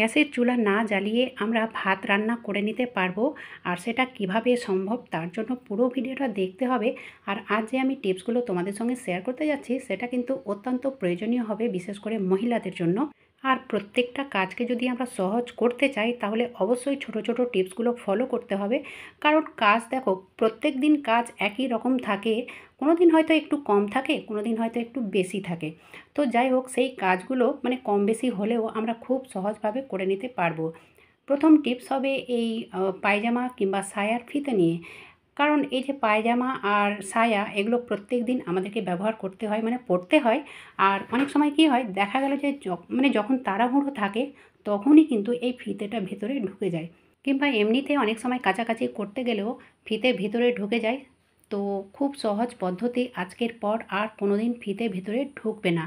গ্যাসের চুলা না জ্বালিয়ে আমরা ভাত রান্না করে নিতে পারবো আর সেটা কিভাবে সম্ভব তার জন্য পুরো ভিডিওটা দেখতে হবে আর আজ যে আমি টিপসগুলো তোমাদের সঙ্গে শেয়ার করতে যাচ্ছি সেটা কিন্তু অত্যন্ত প্রয়োজনীয় হবে বিশেষ করে মহিলাদের জন্য আর প্রত্যেকটা কাজকে যদি আমরা সহজ করতে চাই তাহলে অবশ্যই ছোট ছোট টিপসগুলো ফলো করতে হবে কারণ কাজ দেখো প্রত্যেক দিন কাজ একই রকম থাকে কোনো দিন হয়তো একটু কম থাকে কোনো দিন হয়তো একটু বেশি থাকে তো যাই হোক সেই কাজগুলো মানে কম বেশি হলেও আমরা খুব সহজভাবে করে নিতে পারবো প্রথম টিপস হবে এই পায়জামা কিংবা সায়ার ফিতে নিয়ে কারণ এই যে পায়জামা আর সায়া এগুলো প্রত্যেক দিন আমাদেরকে ব্যবহার করতে হয় মানে পড়তে হয় আর অনেক সময় কি হয় দেখা গেল যে মানে যখন তাড়াহুড়ো থাকে তখনই কিন্তু এই ফিতেটা ভেতরে ঢুকে যায় কিংবা এমনিতে অনেক সময় কাছাকাছি করতে গেলেও ফিতে ভেতরে ঢুকে যায় তো খুব সহজ পদ্ধতি আজকের পর আর কোনো দিন ফিতে ভেতরে ঢুকবে না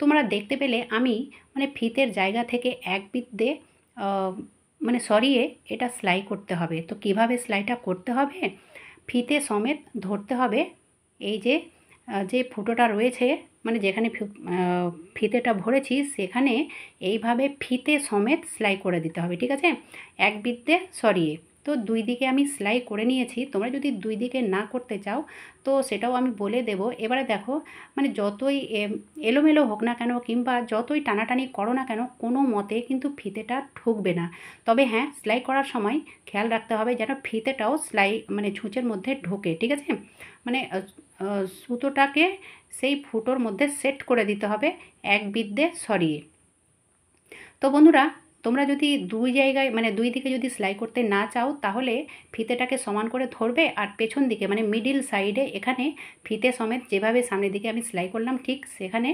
তোমরা দেখতে পেলে আমি মানে ফিতের জায়গা থেকে এক বিদ্যে মানে সরিয়ে এটা সেলাই করতে হবে তো কিভাবে সেলাইটা করতে হবে ফিতে সমেত ধরতে হবে এই যে যে ফুটোটা রয়েছে মানে যেখানে ফিতেটা ভরেছি সেখানে এইভাবে ফিতে সমেত সেলাই করে দিতে হবে ঠিক আছে এক বৃত্তে সরিয়ে তো দুই দিকে আমি সেলাই করে নিয়েছি তোমরা যদি দুই দিকে না করতে চাও তো সেটাও আমি বলে দেব এবারে দেখো মানে যতই এলোমেলো হোক না কেন কিংবা যতই টানাটানি করো না কেন কোনো মতে কিন্তু ফিতেটা ঠুকবে না তবে হ্যাঁ সেলাই করার সময় খেয়াল রাখতে হবে যেন ফিতেটাও সেলাই মানে ছুঁচের মধ্যে ঢোকে ঠিক আছে মানে সুতোটাকে সেই ফুটোর মধ্যে সেট করে দিতে হবে এক বিদ্যে সরিয়ে তো বন্ধুরা তোমরা যদি দুই জায়গায় মানে দুই দিকে যদি সেলাই করতে না চাও তাহলে ফিতেটাকে সমান করে ধরবে আর পেছন দিকে মানে মিডিল সাইডে এখানে ফিতে সমেত যেভাবে সামনের দিকে আমি সেলাই করলাম ঠিক সেখানে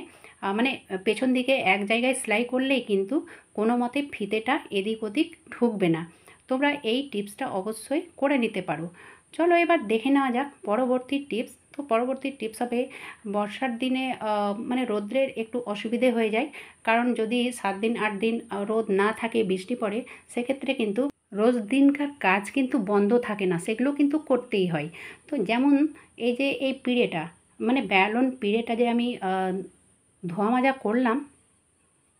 মানে পেছন দিকে এক জায়গায় সেলাই করলেই কিন্তু কোনো মতে ফিতেটা এদিক ওদিক ঢুকবে না তোমরা এই টিপসটা অবশ্যই করে নিতে পারো চলো এবার দেখে নেওয়া যাক পরবর্তী টিপস তো পরবর্তী টিপস হবে বর্ষার দিনে মানে রোদ্রের একটু অসুবিধে হয়ে যায় কারণ যদি সাত দিন আট দিন রোদ না থাকে বৃষ্টি পড়ে সেক্ষেত্রে কিন্তু রোজ দিনকার কাজ কিন্তু বন্ধ থাকে না সেগুলো কিন্তু করতেই হয় তো যেমন এই যে এই পিড়েটা মানে ব্যালন পিড়েটা যে আমি ধোয়া মাজা করলাম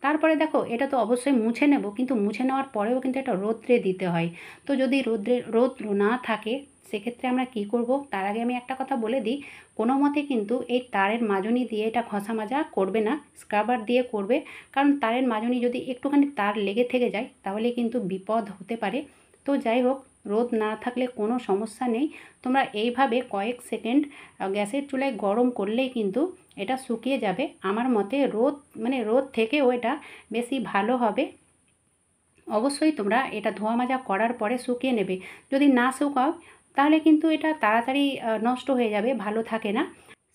তারপরে দেখো এটা তো অবশ্যই মুছে নেব কিন্তু মুছে নেওয়ার পরেও কিন্তু এটা রোদ্রে দিতে হয় তো যদি রোদ্রে রোদ্র না থাকে সেক্ষেত্রে আমরা কি করব তার আগে আমি একটা কথা বলে দিই কোনো মতে কিন্তু এই তারের মাজনি দিয়ে এটা ঘষা মাজা করবে না স্ক্রাবার দিয়ে করবে কারণ তারের মাজনি যদি একটুখানি তার লেগে থেকে যায় তাহলে কিন্তু বিপদ হতে পারে তো যাই হোক রোদ না থাকলে কোনো সমস্যা নেই তোমরা এইভাবে কয়েক সেকেন্ড গ্যাসের চুলায় গরম করলেই কিন্তু এটা শুকিয়ে যাবে আমার মতে রোদ মানে রোদ থেকেও এটা বেশি ভালো হবে অবশ্যই তোমরা এটা ধোয়া মাজা করার পরে শুকিয়ে নেবে যদি না শুকাও তাহলে কিন্তু এটা তাড়াতাড়ি নষ্ট হয়ে যাবে ভালো থাকে না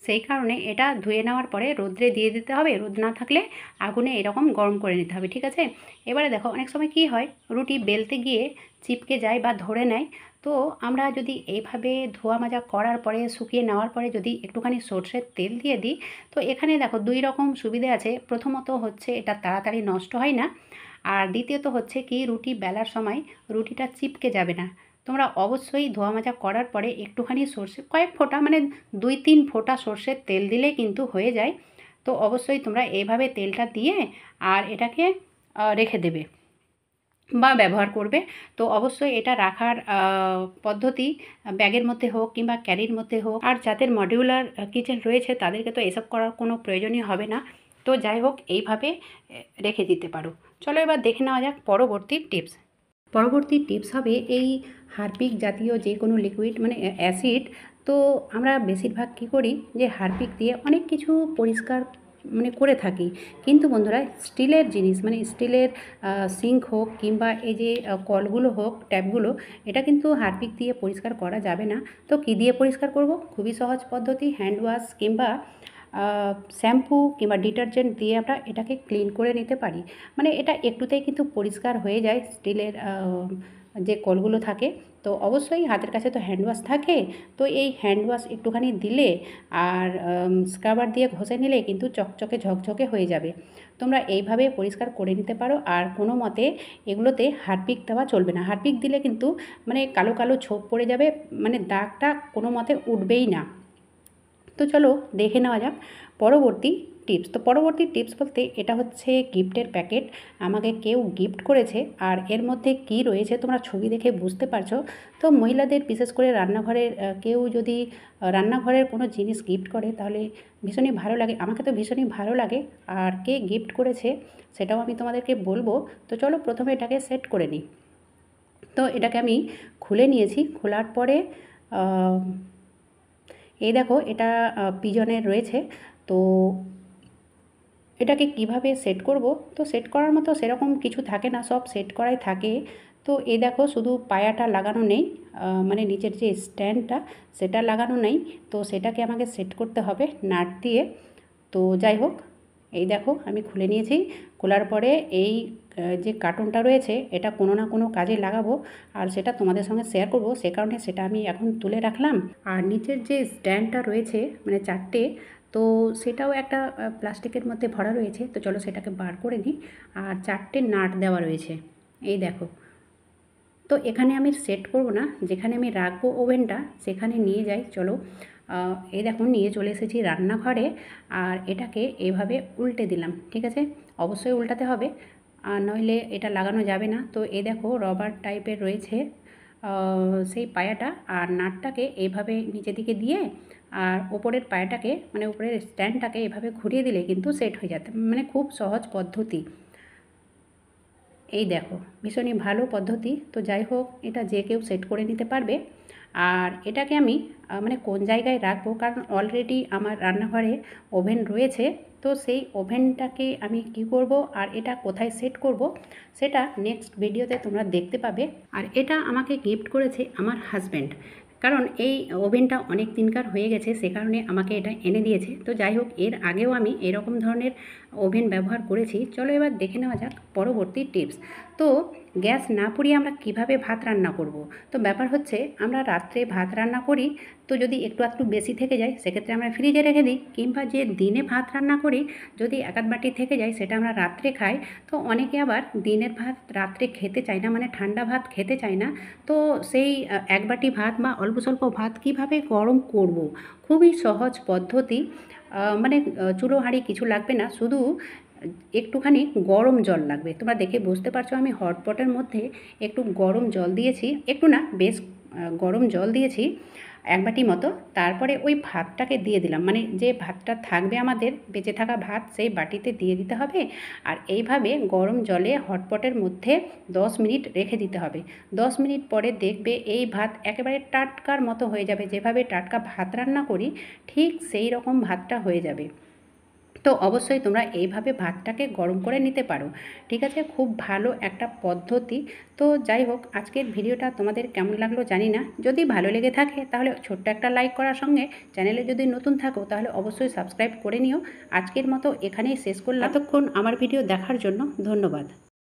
সেই কারণে এটা ধুয়ে নেওয়ার পরে রোদ্রে দিয়ে দিতে হবে রোদ না থাকলে আগুনে এরকম গরম করে নিতে হবে ঠিক আছে এবারে দেখো অনেক সময় কি হয় রুটি বেলতে গিয়ে চিপকে যায় বা ধরে নেয় তো আমরা যদি এইভাবে ধোয়া মাজা করার পরে শুকিয়ে নেওয়ার পরে যদি একটুখানি সর্ষের তেল দিয়ে দিই তো এখানে দেখো দুই রকম সুবিধে আছে প্রথমত হচ্ছে এটা তাড়াতাড়ি নষ্ট হয় না আর দ্বিতীয়ত হচ্ছে কি রুটি বেলার সময় রুটিটা চিপকে যাবে না তোমরা অবশ্যই ধোয়া মাজা করার পরে একটুখানি সর্ষে কয়েক ফোঁটা মানে দুই তিন ফোঁটা সর্ষের তেল দিলে কিন্তু হয়ে যায় তো অবশ্যই তোমরা এইভাবে তেলটা দিয়ে আর এটাকে রেখে দেবে বা ব্যবহার করবে তো অবশ্যই এটা রাখার পদ্ধতি ব্যাগের মধ্যে হোক কিংবা ক্যারির মধ্যে হোক আর যাদের মডিউলার কিচেন রয়েছে তাদেরকে তো এসব করার কোনো প্রয়োজনই হবে না তো যাই হোক এইভাবে রেখে দিতে পারো চলো এবার দেখে নেওয়া যাক পরবর্তী টিপস পরবর্তী টিপস হবে এই হারপিক জাতীয় যে কোনো লিকুইড মানে অ্যাসিড তো আমরা বেশিরভাগ কী করি যে হারপিক দিয়ে অনেক কিছু পরিষ্কার মানে করে থাকি কিন্তু বন্ধুরা স্টিলের জিনিস মানে স্টিলের সিঙ্ক হোক কিংবা এই যে কলগুলো হোক ট্যাপগুলো এটা কিন্তু হারপিক দিয়ে পরিষ্কার করা যাবে না তো কি দিয়ে পরিষ্কার করব খুবই সহজ পদ্ধতি হ্যান্ড ওয়াশ কিংবা শ্যাম্পু কিংবা ডিটারজেন্ট দিয়ে আমরা এটাকে ক্লিন করে নিতে পারি মানে এটা একটুতেই কিন্তু পরিষ্কার হয়ে যায় স্টিলের যে কলগুলো থাকে তো অবশ্যই হাতের কাছে তো হ্যান্ডওয়াশ থাকে তো এই হ্যান্ডওয়াশ একটুখানি দিলে আর স্ক্রাবার দিয়ে ঘষে নিলে কিন্তু চকচকে ঝকঝকে হয়ে যাবে তোমরা এইভাবে পরিষ্কার করে নিতে পারো আর কোনো মতে এগুলোতে হারপিক দেওয়া চলবে না হারপিক দিলে কিন্তু মানে কালো কালো ছোপ পড়ে যাবে মানে দাগটা কোনো মতে উঠবেই না তো চলো দেখে নেওয়া যাক পরবর্তী টিপস তো পরবর্তী টিপস বলতে এটা হচ্ছে গিফটের প্যাকেট আমাকে কেউ গিফট করেছে আর এর মধ্যে কি রয়েছে তোমরা ছবি দেখে বুঝতে পারছো তো মহিলাদের বিশেষ করে রান্নাঘরের কেউ যদি রান্নাঘরের কোনো জিনিস গিফট করে তাহলে ভীষণই ভালো লাগে আমাকে তো ভীষণই ভালো লাগে আর কে গিফট করেছে সেটাও আমি তোমাদেরকে বলবো তো চলো প্রথমে এটাকে সেট করে নিই তো এটাকে আমি খুলে নিয়েছি খোলার পরে এই দেখো এটা পিজনের রয়েছে তো এটাকে কিভাবে সেট করব তো সেট করার মতো সেরকম কিছু থাকে না সব সেট করাই থাকে তো এই দেখো শুধু পায়াটা লাগানো নেই মানে নিচের যে স্ট্যান্ডটা সেটা লাগানো নেই তো সেটাকে আমাকে সেট করতে হবে নাট দিয়ে তো যাই হোক এই দেখো আমি খুলে নিয়েছি খোলার পরে এই যে কার্টুনটা রয়েছে এটা কোনো না কোনো কাজে লাগাবো আর সেটা তোমাদের সঙ্গে শেয়ার করব সে কারণে সেটা আমি এখন তুলে রাখলাম আর নিচের যে স্ট্যান্ডটা রয়েছে মানে চারটে তো সেটাও একটা প্লাস্টিকের মধ্যে ভরা রয়েছে তো চলো সেটাকে বার করে নিই আর চারটে নাট দেওয়া রয়েছে এই দেখো তো এখানে আমি সেট করব না যেখানে আমি রাখবো ওভেনটা সেখানে নিয়ে যাই চলো এই দেখুন নিয়ে চলে এসেছি রান্নাঘরে আর এটাকে এভাবে উল্টে দিলাম ঠিক আছে অবশ্যই উল্টাতে হবে আর নইলে এটা লাগানো যাবে না তো এ দেখো রবার টাইপের রয়েছে সেই পায়াটা আর নাটটাকে এইভাবে নিচের দিকে দিয়ে আর ওপরের পায়াটাকে মানে উপরের স্ট্যান্ডটাকে এভাবে ঘুরিয়ে দিলে কিন্তু সেট হয়ে যাবে মানে খুব সহজ পদ্ধতি এই দেখো ভীষণই ভালো পদ্ধতি তো যাই হোক এটা যে কেউ সেট করে নিতে পারবে আর এটাকে আমি মানে কোন জায়গায় রাখবো কারণ অলরেডি আমার রান্নাঘরে ওভেন রয়েছে তো সেই ওভেনটাকে আমি কি করব আর এটা কোথায় সেট করব সেটা নেক্সট ভিডিওতে তোমরা দেখতে পাবে আর এটা আমাকে গিফট করেছে আমার হাজব্যান্ড কারণ এই ওভেনটা অনেক দিনকার হয়ে গেছে সে কারণে আমাকে এটা এনে দিয়েছে তো যাই হোক এর আগেও আমি এরকম ধরনের ওভেন ব্যবহার করেছি চলো এবার দেখে নেওয়া যাক পরবর্তী টিপস তো গ্যাস না পুড়িয়ে আমরা কিভাবে ভাত রান্না করব। তো ব্যাপার হচ্ছে আমরা রাত্রে ভাত রান্না করি তো যদি একটু একটু বেশি থেকে যায় সেক্ষেত্রে আমরা ফ্রিজে রেখে দিই কিংবা যে দিনে ভাত রান্না করি যদি এক বাটি থেকে যায় সেটা আমরা রাত্রে খাই তো অনেকে আবার দিনের ভাত রাত্রে খেতে চায় না মানে ঠান্ডা ভাত খেতে চায় না তো সেই এক বাটি ভাত বা অল্প স্বল্প ভাত কিভাবে গরম করব। খুবই সহজ পদ্ধতি মানে চুলো হাঁড়ি কিছু লাগবে না শুধু একটুখানি গরম জল লাগবে তোমরা দেখে বুঝতে পারছো আমি হটপটের মধ্যে একটু গরম জল দিয়েছি একটু না বেশ গরম জল দিয়েছি এক বাটি মতো তারপরে ওই ভাতটাকে দিয়ে দিলাম মানে যে ভাতটা থাকবে আমাদের বেঁচে থাকা ভাত সেই বাটিতে দিয়ে দিতে হবে আর এইভাবে গরম জলে হটপটের মধ্যে 10 মিনিট রেখে দিতে হবে 10 মিনিট পরে দেখবে এই ভাত একেবারে টাটকার মতো হয়ে যাবে যেভাবে টাটকা ভাত রান্না করি ঠিক সেই রকম ভাতটা হয়ে যাবে তো অবশ্যই তোমরা এইভাবে ভাতটাকে গরম করে নিতে পারো ঠিক আছে খুব ভালো একটা পদ্ধতি তো যাই হোক আজকের ভিডিওটা তোমাদের কেমন লাগলো জানি না যদি ভালো লেগে থাকে তাহলে ছোট্ট একটা লাইক করার সঙ্গে চ্যানেলে যদি নতুন থাকো তাহলে অবশ্যই সাবস্ক্রাইব করে নিও আজকের মতো এখানেই শেষ করলে এতক্ষণ আমার ভিডিও দেখার জন্য ধন্যবাদ